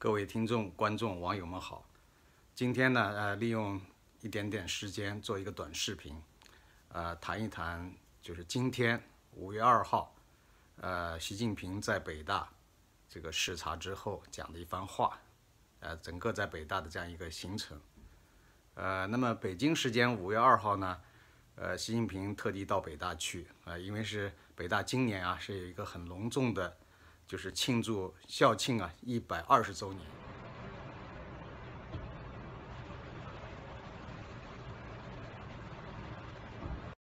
各位听众、观众、网友们好，今天呢，呃，利用一点点时间做一个短视频，呃，谈一谈就是今天五月二号，呃，习近平在北大这个视察之后讲的一番话，呃，整个在北大的这样一个行程，呃，那么北京时间五月二号呢，呃，习近平特地到北大去，啊，因为是北大今年啊是有一个很隆重的。就是庆祝校庆啊，一百二十周年。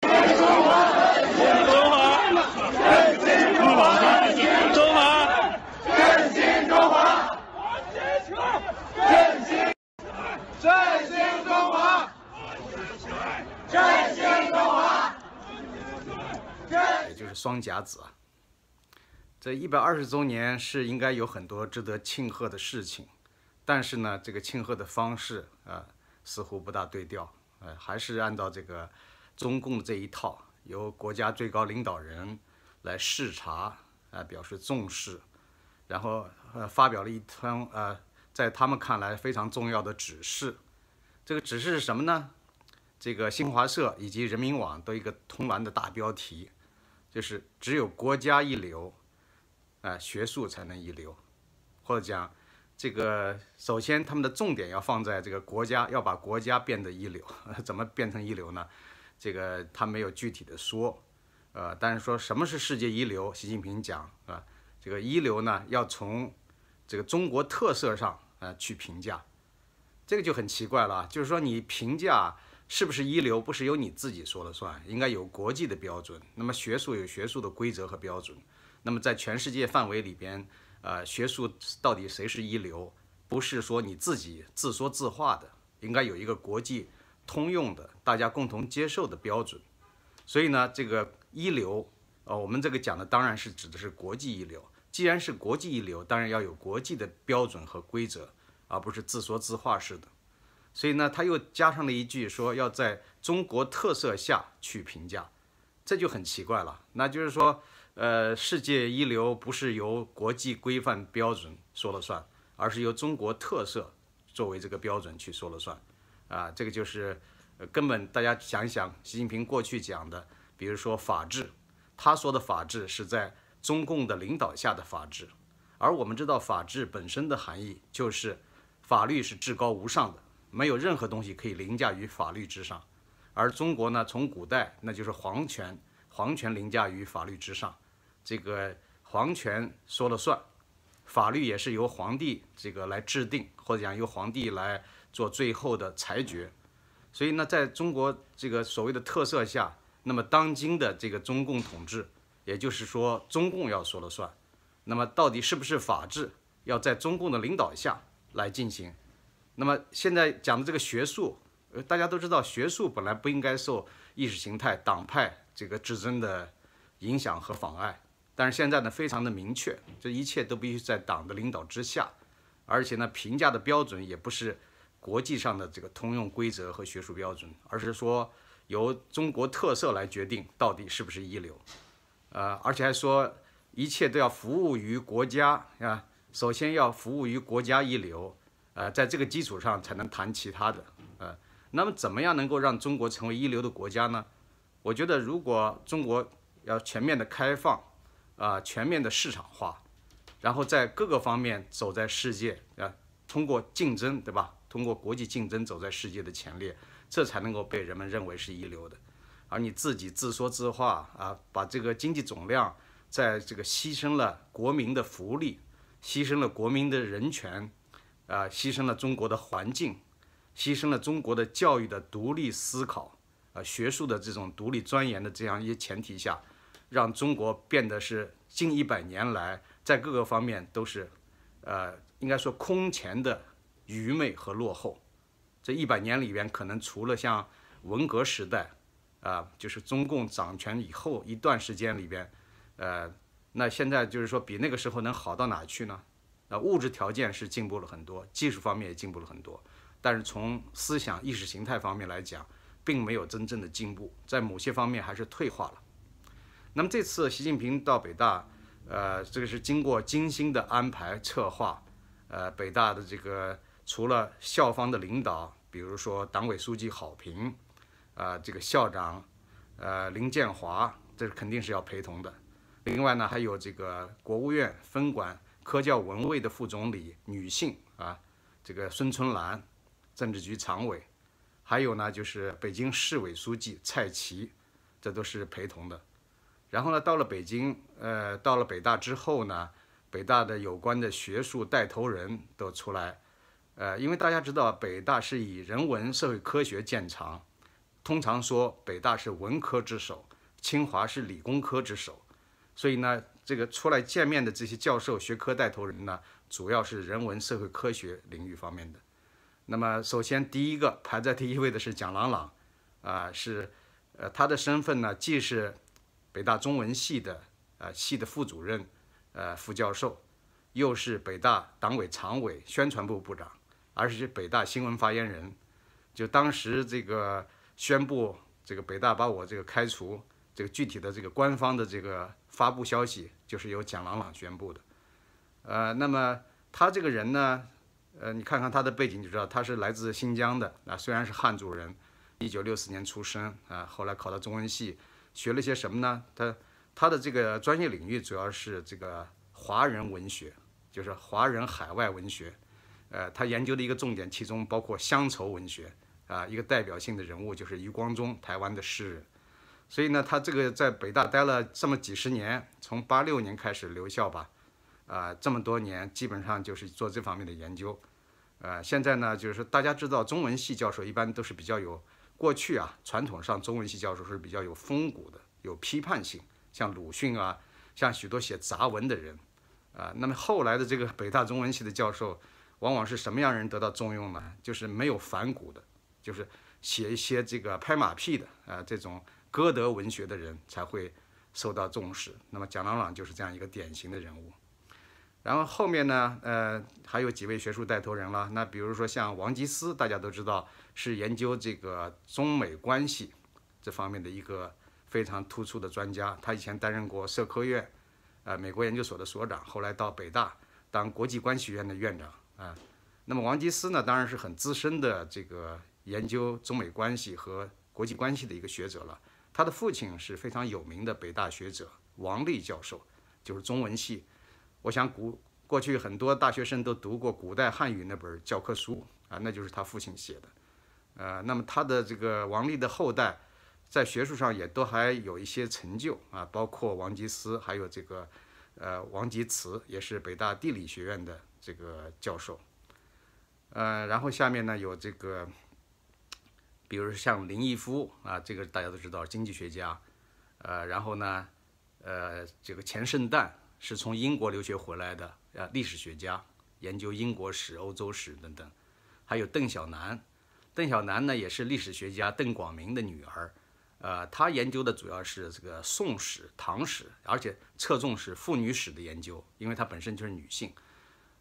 中华，振兴中华，中华，振兴中华，振兴，振兴中华，振兴中华，振兴中华。也就是双甲子啊。这一百二十周年是应该有很多值得庆贺的事情，但是呢，这个庆贺的方式啊，似乎不大对调，呃，还是按照这个中共这一套，由国家最高领导人来视察，啊，表示重视，然后呃，发表了一通呃，在他们看来非常重要的指示。这个指示是什么呢？这个新华社以及人民网都一个通栏的大标题，就是只有国家一流。啊，学术才能一流，或者讲，这个首先他们的重点要放在这个国家，要把国家变得一流，怎么变成一流呢？这个他没有具体的说，呃，但是说什么是世界一流，习近平讲啊，这个一流呢要从这个中国特色上啊去评价，这个就很奇怪了，就是说你评价是不是一流，不是由你自己说了算，应该有国际的标准，那么学术有学术的规则和标准。那么，在全世界范围里边，呃，学术到底谁是一流？不是说你自己自说自话的，应该有一个国际通用的、大家共同接受的标准。所以呢，这个一流，呃，我们这个讲的当然是指的是国际一流。既然是国际一流，当然要有国际的标准和规则，而不是自说自话式的。所以呢，他又加上了一句说要在中国特色下去评价，这就很奇怪了。那就是说。呃，世界一流不是由国际规范标准说了算，而是由中国特色作为这个标准去说了算，啊，这个就是根本。大家想一想，习近平过去讲的，比如说法治，他说的法治是在中共的领导下的法治，而我们知道法治本身的含义就是法律是至高无上的，没有任何东西可以凌驾于法律之上，而中国呢，从古代那就是皇权，皇权凌驾于法律之上。这个皇权说了算，法律也是由皇帝这个来制定，或者讲由皇帝来做最后的裁决。所以呢，在中国这个所谓的特色下，那么当今的这个中共统治，也就是说中共要说了算，那么到底是不是法治？要在中共的领导下来进行。那么现在讲的这个学术，呃，大家都知道，学术本来不应该受意识形态、党派这个之争的影响和妨碍。但是现在呢，非常的明确，这一切都必须在党的领导之下，而且呢，评价的标准也不是国际上的这个通用规则和学术标准，而是说由中国特色来决定到底是不是一流，呃，而且还说一切都要服务于国家，啊，首先要服务于国家一流，呃，在这个基础上才能谈其他的，呃，那么怎么样能够让中国成为一流的国家呢？我觉得，如果中国要全面的开放。啊，全面的市场化，然后在各个方面走在世界啊，通过竞争，对吧？通过国际竞争走在世界的前列，这才能够被人们认为是一流的。而你自己自说自话啊，把这个经济总量，在这个牺牲了国民的福利、牺牲了国民的人权，啊，牺牲了中国的环境，牺牲了中国的教育的独立思考，啊，学术的这种独立钻研的这样一些前提下。让中国变得是近一百年来在各个方面都是，呃，应该说空前的愚昧和落后。这一百年里边，可能除了像文革时代，啊，就是中共掌权以后一段时间里边，呃，那现在就是说比那个时候能好到哪去呢？那物质条件是进步了很多，技术方面也进步了很多，但是从思想意识形态方面来讲，并没有真正的进步，在某些方面还是退化了。那么这次习近平到北大，呃，这个是经过精心的安排策划。呃，北大的这个除了校方的领导，比如说党委书记郝平，啊，这个校长，呃，林建华，这肯定是要陪同的。另外呢，还有这个国务院分管科教文卫的副总理女性啊，这个孙春兰，政治局常委，还有呢就是北京市委书记蔡奇，这都是陪同的。然后呢，到了北京，呃，到了北大之后呢，北大的有关的学术带头人都出来，呃，因为大家知道，北大是以人文社会科学见长，通常说北大是文科之首，清华是理工科之首，所以呢，这个出来见面的这些教授、学科带头人呢，主要是人文社会科学领域方面的。那么，首先第一个排在第一位的是蒋朗朗，啊，是，呃，他的身份呢，既是北大中文系的呃系的副主任，呃副教授，又是北大党委常委、宣传部部长，而且是北大新闻发言人。就当时这个宣布这个北大把我这个开除，这个具体的这个官方的这个发布消息，就是由蒋朗朗宣布的。呃，那么他这个人呢，呃，你看看他的背景就知道，他是来自新疆的，啊，虽然是汉族人，一九六四年出生，啊，后来考到中文系。学了些什么呢？他他的这个专业领域主要是这个华人文学，就是华人海外文学。呃，他研究的一个重点，其中包括乡愁文学啊，一个代表性的人物就是余光中，台湾的诗人。所以呢，他这个在北大待了这么几十年，从八六年开始留校吧，啊，这么多年基本上就是做这方面的研究。呃，现在呢，就是大家知道，中文系教授一般都是比较有。过去啊，传统上中文系教授是比较有风骨的，有批判性，像鲁迅啊，像许多写杂文的人，啊，那么后来的这个北大中文系的教授，往往是什么样人得到重用呢？就是没有反骨的，就是写一些这个拍马屁的，啊，这种歌德文学的人才会受到重视。那么蒋朗朗就是这样一个典型的人物。然后后面呢，呃，还有几位学术带头人了。那比如说像王缉思，大家都知道是研究这个中美关系这方面的一个非常突出的专家。他以前担任过社科院呃美国研究所的所长，后来到北大当国际关系院的院长啊。那么王缉思呢，当然是很资深的这个研究中美关系和国际关系的一个学者了。他的父亲是非常有名的北大学者王力教授，就是中文系。我想古过去很多大学生都读过《古代汉语》那本教科书啊，那就是他父亲写的，呃，那么他的这个王力的后代，在学术上也都还有一些成就啊，包括王吉思，还有这个，呃，王吉慈也是北大地理学院的这个教授，呃，然后下面呢有这个，比如像林毅夫啊，这个大家都知道经济学家，呃，然后呢，呃，这个钱圣旦。是从英国留学回来的啊，历史学家研究英国史、欧洲史等等，还有邓小南。邓小南呢也是历史学家邓广明的女儿，呃，她研究的主要是这个宋史、唐史，而且侧重是妇女史的研究，因为她本身就是女性。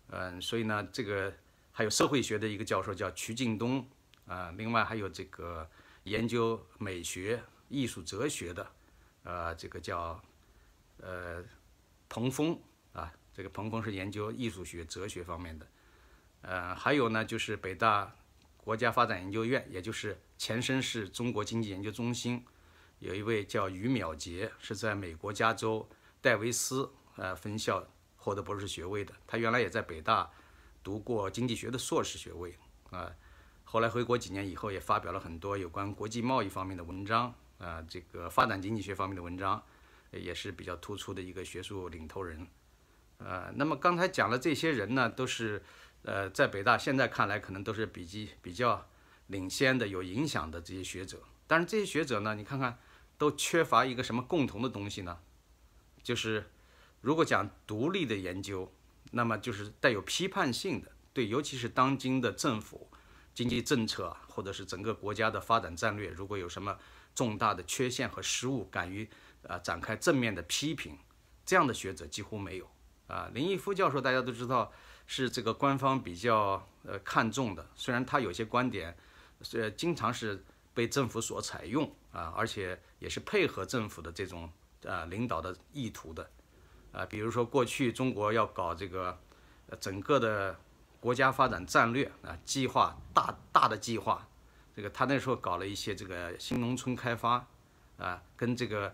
嗯，所以呢，这个还有社会学的一个教授叫瞿敬东啊，另外还有这个研究美学、艺术哲学的，啊，这个叫呃。彭峰啊，这个彭峰是研究艺术学、哲学方面的。呃，还有呢，就是北大国家发展研究院，也就是前身是中国经济研究中心，有一位叫于淼杰，是在美国加州戴维斯呃分校获得博士学位的。他原来也在北大读过经济学的硕士学位啊，后来回国几年以后，也发表了很多有关国际贸易方面的文章啊，这个发展经济学方面的文章。也是比较突出的一个学术领头人，呃，那么刚才讲的这些人呢，都是，呃，在北大现在看来，可能都是比比较领先的、有影响的这些学者。但是这些学者呢，你看看，都缺乏一个什么共同的东西呢？就是，如果讲独立的研究，那么就是带有批判性的，对，尤其是当今的政府经济政策，或者是整个国家的发展战略，如果有什么重大的缺陷和失误，敢于。啊，展开正面的批评，这样的学者几乎没有。啊，林毅夫教授大家都知道是这个官方比较呃看重的，虽然他有些观点是经常是被政府所采用啊，而且也是配合政府的这种啊领导的意图的。啊，比如说过去中国要搞这个整个的国家发展战略啊计划大大的计划，这个他那时候搞了一些这个新农村开发啊，跟这个。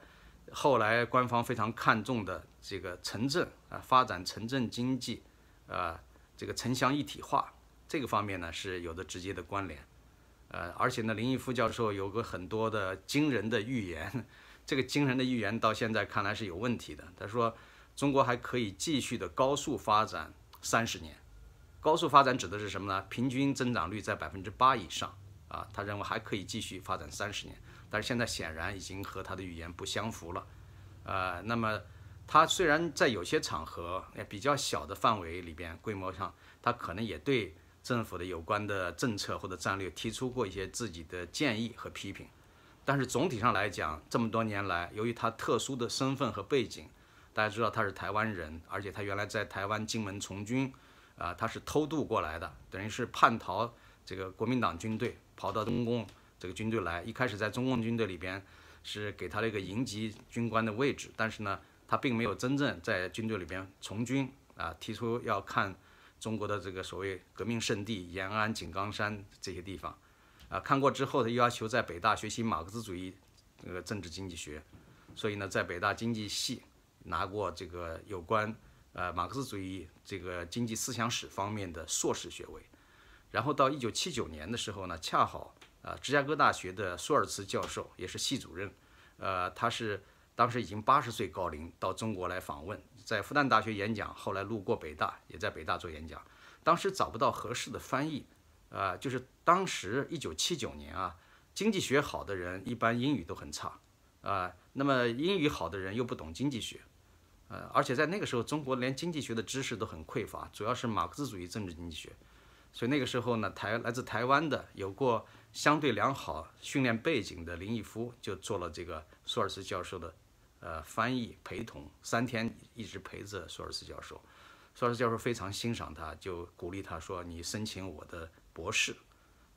后来官方非常看重的这个城镇啊，发展城镇经济，啊，这个城乡一体化这个方面呢是有着直接的关联，呃，而且呢，林毅夫教授有个很多的惊人的预言，这个惊人的预言到现在看来是有问题的。他说中国还可以继续的高速发展三十年，高速发展指的是什么呢？平均增长率在百分之八以上啊，他认为还可以继续发展三十年。但是现在显然已经和他的语言不相符了，呃，那么他虽然在有些场合、比较小的范围里边、规模上，他可能也对政府的有关的政策或者战略提出过一些自己的建议和批评，但是总体上来讲，这么多年来，由于他特殊的身份和背景，大家知道他是台湾人，而且他原来在台湾金门从军，啊，他是偷渡过来的，等于是叛逃这个国民党军队，跑到中共。这个军队来一开始在中共军队里边是给他了一个营级军官的位置，但是呢，他并没有真正在军队里边从军啊，提出要看中国的这个所谓革命圣地延安、井冈山这些地方，啊，看过之后他又要求在北大学习马克思主义这个政治经济学，所以呢，在北大经济系拿过这个有关呃马克思主义这个经济思想史方面的硕士学位，然后到一九七九年的时候呢，恰好。呃，芝加哥大学的舒尔茨教授也是系主任，呃，他是当时已经八十岁高龄到中国来访问，在复旦大学演讲，后来路过北大，也在北大做演讲。当时找不到合适的翻译，呃，就是当时一九七九年啊，经济学好的人一般英语都很差，啊，那么英语好的人又不懂经济学，呃，而且在那个时候，中国连经济学的知识都很匮乏，主要是马克思主义政治经济学，所以那个时候呢，台来自台湾的有过。相对良好训练背景的林毅夫就做了这个舒尔茨教授的，呃，翻译陪同，三天一直陪着舒尔茨教授。舒尔茨教授非常欣赏他，就鼓励他说：“你申请我的博士。”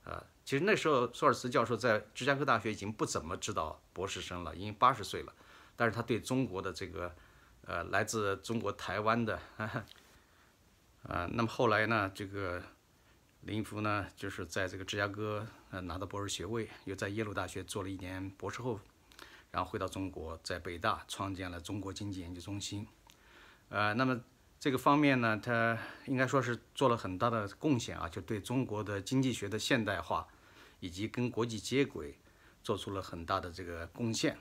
啊，其实那时候舒尔茨教授在芝加哥大学已经不怎么指导博士生了，因为八十岁了。但是他对中国的这个，呃，来自中国台湾的，啊，那么后来呢，这个林毅夫呢，就是在这个芝加哥。呃，拿到博士学位，又在耶鲁大学做了一年博士后，然后回到中国，在北大创建了中国经济研究中心。呃，那么这个方面呢，他应该说是做了很大的贡献啊，就对中国的经济学的现代化以及跟国际接轨，做出了很大的这个贡献。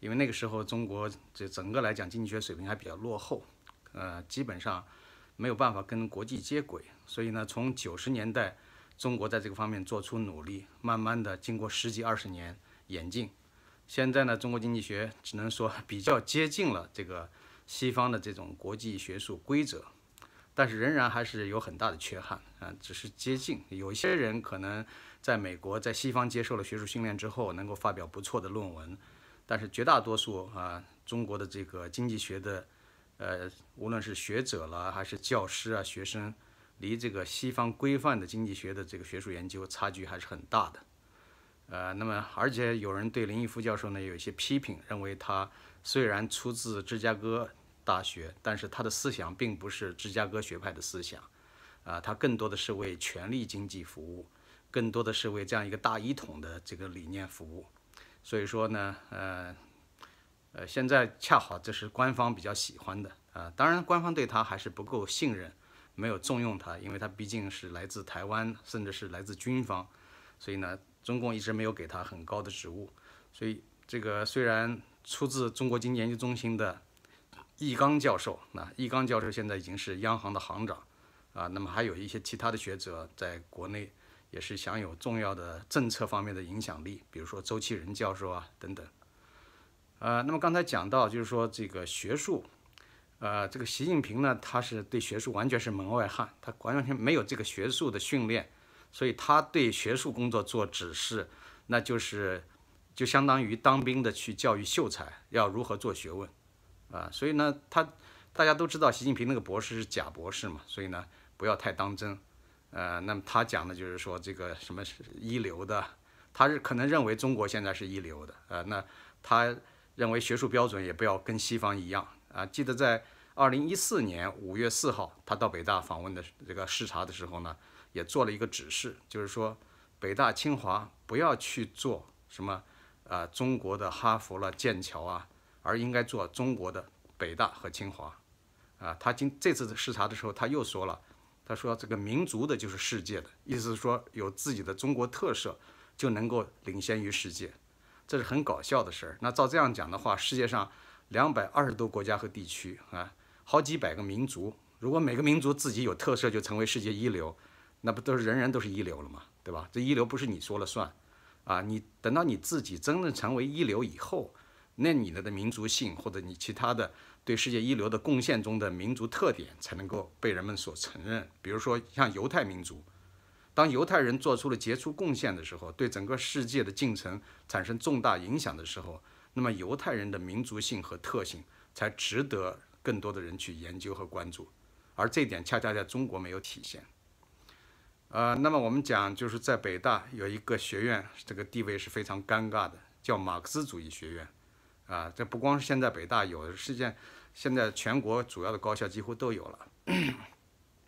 因为那个时候中国这整个来讲经济学水平还比较落后，呃，基本上没有办法跟国际接轨，所以呢，从九十年代。中国在这个方面做出努力，慢慢的经过十几二十年演进，现在呢，中国经济学只能说比较接近了这个西方的这种国际学术规则，但是仍然还是有很大的缺憾啊，只是接近。有些人可能在美国在西方接受了学术训练之后，能够发表不错的论文，但是绝大多数啊，中国的这个经济学的，呃，无论是学者了还是教师啊，学生。离这个西方规范的经济学的这个学术研究差距还是很大的，呃，那么而且有人对林毅夫教授呢有一些批评，认为他虽然出自芝加哥大学，但是他的思想并不是芝加哥学派的思想，啊，他更多的是为权力经济服务，更多的是为这样一个大一统的这个理念服务，所以说呢，呃，呃，现在恰好这是官方比较喜欢的，啊，当然官方对他还是不够信任。没有重用他，因为他毕竟是来自台湾，甚至是来自军方，所以呢，中共一直没有给他很高的职务。所以这个虽然出自中国经济研究中心的易纲教授，那易纲教授现在已经是央行的行长啊。那么还有一些其他的学者在国内也是享有重要的政策方面的影响力，比如说周其仁教授啊等等。呃，那么刚才讲到就是说这个学术。呃，这个习近平呢，他是对学术完全是门外汉，他完全没有这个学术的训练，所以他对学术工作做指示，那就是，就相当于当兵的去教育秀才要如何做学问，啊，所以呢，他大家都知道习近平那个博士是假博士嘛，所以呢不要太当真，呃，那么他讲的就是说这个什么是一流的，他是可能认为中国现在是一流的，呃，那他认为学术标准也不要跟西方一样。啊，记得在二零一四年五月四号，他到北大访问的这个视察的时候呢，也做了一个指示，就是说北大清华不要去做什么，呃，中国的哈佛了剑桥啊，而应该做中国的北大和清华。啊，他今这次视察的时候他又说了，他说这个民族的就是世界的，意思是说有自己的中国特色就能够领先于世界，这是很搞笑的事儿。那照这样讲的话，世界上。两百二十多国家和地区啊，好几百个民族。如果每个民族自己有特色，就成为世界一流，那不都是人人都是一流了吗？对吧？这一流不是你说了算，啊，你等到你自己真正成为一流以后，那你的的民族性或者你其他的对世界一流的贡献中的民族特点，才能够被人们所承认。比如说像犹太民族，当犹太人做出了杰出贡献的时候，对整个世界的进程产生重大影响的时候。那么犹太人的民族性和特性才值得更多的人去研究和关注，而这一点恰恰在中国没有体现。呃，那么我们讲就是在北大有一个学院，这个地位是非常尴尬的，叫马克思主义学院，啊，这不光是现在北大有，是现现在全国主要的高校几乎都有了。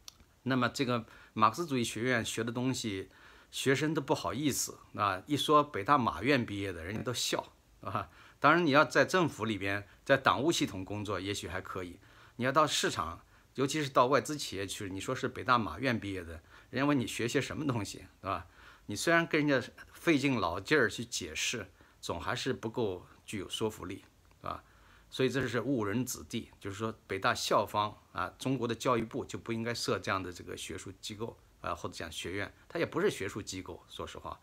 那么这个马克思主义学院学的东西，学生都不好意思，啊，一说北大马院毕业的，人家都笑，啊。当然，你要在政府里边，在党务系统工作，也许还可以。你要到市场，尤其是到外资企业去，你说是北大马院毕业的，人家问你学些什么东西，对吧？你虽然跟人家费尽老劲儿去解释，总还是不够具有说服力，对吧？所以这就是误人子弟。就是说，北大校方啊，中国的教育部就不应该设这样的这个学术机构啊，或者讲学院，它也不是学术机构。说实话，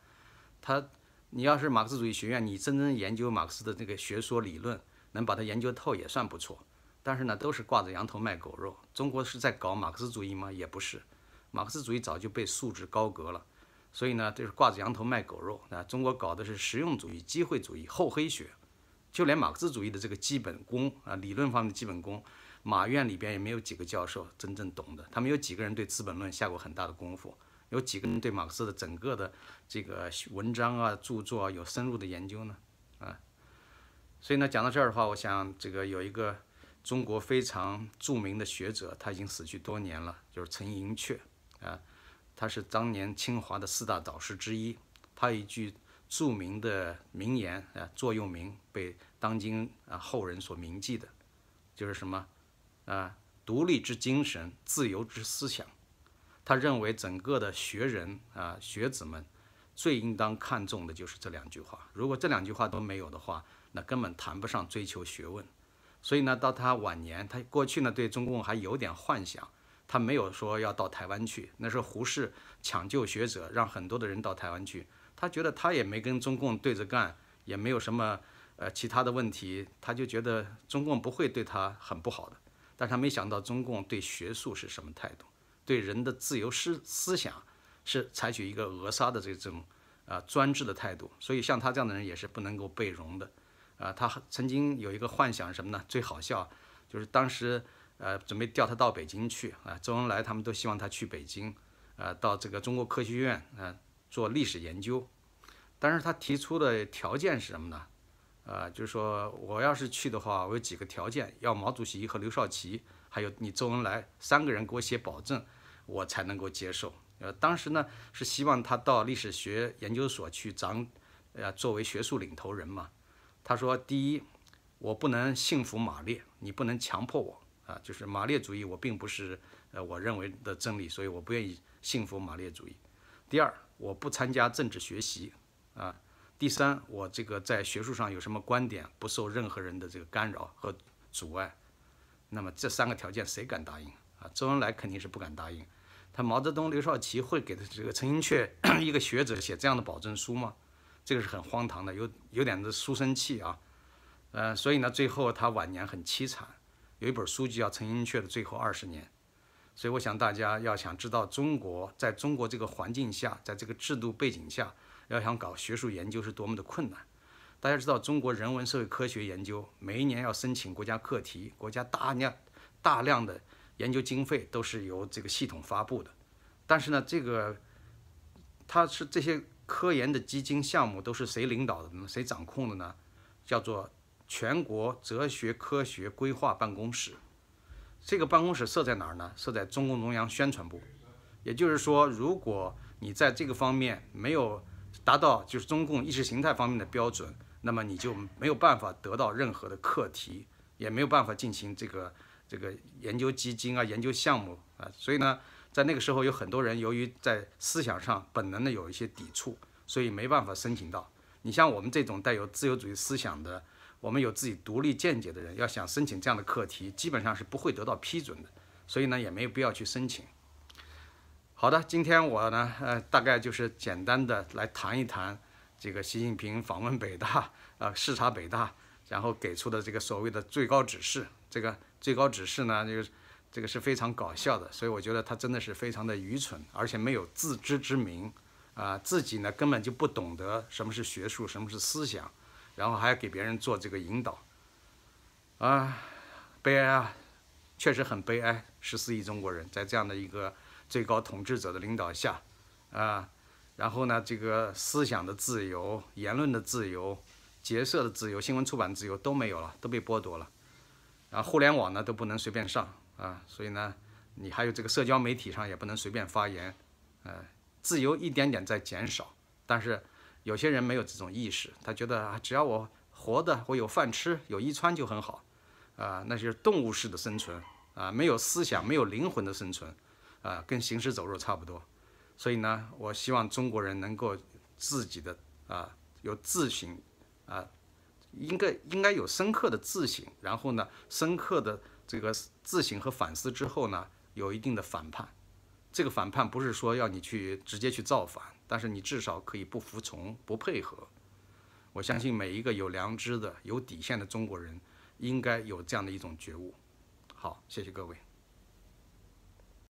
它。你要是马克思主义学院，你真正研究马克思的这个学说理论，能把它研究透也算不错。但是呢，都是挂着羊头卖狗肉。中国是在搞马克思主义吗？也不是，马克思主义早就被束之高阁了。所以呢，就是挂着羊头卖狗肉啊。中国搞的是实用主义、机会主义、厚黑学，就连马克思主义的这个基本功啊，理论方面的基本功，马院里边也没有几个教授真正懂的。他们有几个人对《资本论》下过很大的功夫？有几个人对马克思的整个的这个文章啊、著作啊有深入的研究呢？啊，所以呢，讲到这儿的话，我想这个有一个中国非常著名的学者，他已经死去多年了，就是陈寅恪啊，他是当年清华的四大导师之一。他一句著名的名言啊，座右铭被当今啊后人所铭记的，就是什么啊，独立之精神，自由之思想。他认为整个的学人啊，学子们最应当看重的就是这两句话。如果这两句话都没有的话，那根本谈不上追求学问。所以呢，到他晚年，他过去呢对中共还有点幻想，他没有说要到台湾去。那时候胡适抢救学者，让很多的人到台湾去。他觉得他也没跟中共对着干，也没有什么呃其他的问题，他就觉得中共不会对他很不好的。但是他没想到中共对学术是什么态度。对人的自由思思想是采取一个扼杀的这种啊专制的态度，所以像他这样的人也是不能够被容的啊。他曾经有一个幻想什么呢？最好笑就是当时呃准备调他到北京去啊，周恩来他们都希望他去北京，呃到这个中国科学院啊做历史研究，但是他提出的条件是什么呢？啊，就是说我要是去的话，我有几个条件，要毛主席和刘少奇还有你周恩来三个人给我写保证。我才能够接受。呃，当时呢是希望他到历史学研究所去掌，呃，作为学术领头人嘛。他说：第一，我不能信服马列，你不能强迫我啊。就是马列主义，我并不是呃我认为的真理，所以我不愿意信服马列主义。第二，我不参加政治学习啊。第三，我这个在学术上有什么观点，不受任何人的这个干扰和阻碍。那么这三个条件，谁敢答应啊？周恩来肯定是不敢答应。他毛泽东、刘少奇会给他这个陈寅恪 一个学者写这样的保证书吗？这个是很荒唐的，有有点子书生气啊，呃，所以呢，最后他晚年很凄惨，有一本书籍叫《陈寅恪的最后二十年》。所以我想大家要想知道中国在中国这个环境下，在这个制度背景下，要想搞学术研究是多么的困难。大家知道，中国人文社会科学研究每一年要申请国家课题，国家大量大量的。研究经费都是由这个系统发布的，但是呢，这个它是这些科研的基金项目都是谁领导的呢？谁掌控的呢？叫做全国哲学科学规划办公室。这个办公室设在哪儿呢？设在中共中央宣传部。也就是说，如果你在这个方面没有达到就是中共意识形态方面的标准，那么你就没有办法得到任何的课题，也没有办法进行这个。这个研究基金啊，研究项目啊，所以呢，在那个时候有很多人由于在思想上本能的有一些抵触，所以没办法申请到。你像我们这种带有自由主义思想的，我们有自己独立见解的人，要想申请这样的课题，基本上是不会得到批准的。所以呢，也没有必要去申请。好的，今天我呢，呃，大概就是简单的来谈一谈这个习近平访问北大，呃，视察北大。然后给出的这个所谓的最高指示，这个最高指示呢，就是这个是非常搞笑的，所以我觉得他真的是非常的愚蠢，而且没有自知之明，啊，自己呢根本就不懂得什么是学术，什么是思想，然后还要给别人做这个引导，啊，悲哀啊，确实很悲哀，十四亿中国人在这样的一个最高统治者的领导下，啊，然后呢，这个思想的自由，言论的自由。结社的自由、新闻出版自由都没有了，都被剥夺了。然后互联网呢都不能随便上啊，所以呢，你还有这个社交媒体上也不能随便发言。呃，自由一点点在减少，但是有些人没有这种意识，他觉得啊，只要我活的，我有饭吃、有衣穿就很好啊，那就是动物式的生存啊，没有思想、没有灵魂的生存啊，跟行尸走肉差不多。所以呢，我希望中国人能够自己的啊有自省。啊，应该应该有深刻的自省，然后呢，深刻的这个自省和反思之后呢，有一定的反叛。这个反叛不是说要你去直接去造反，但是你至少可以不服从、不配合。我相信每一个有良知的、有底线的中国人，应该有这样的一种觉悟。好，谢谢各位。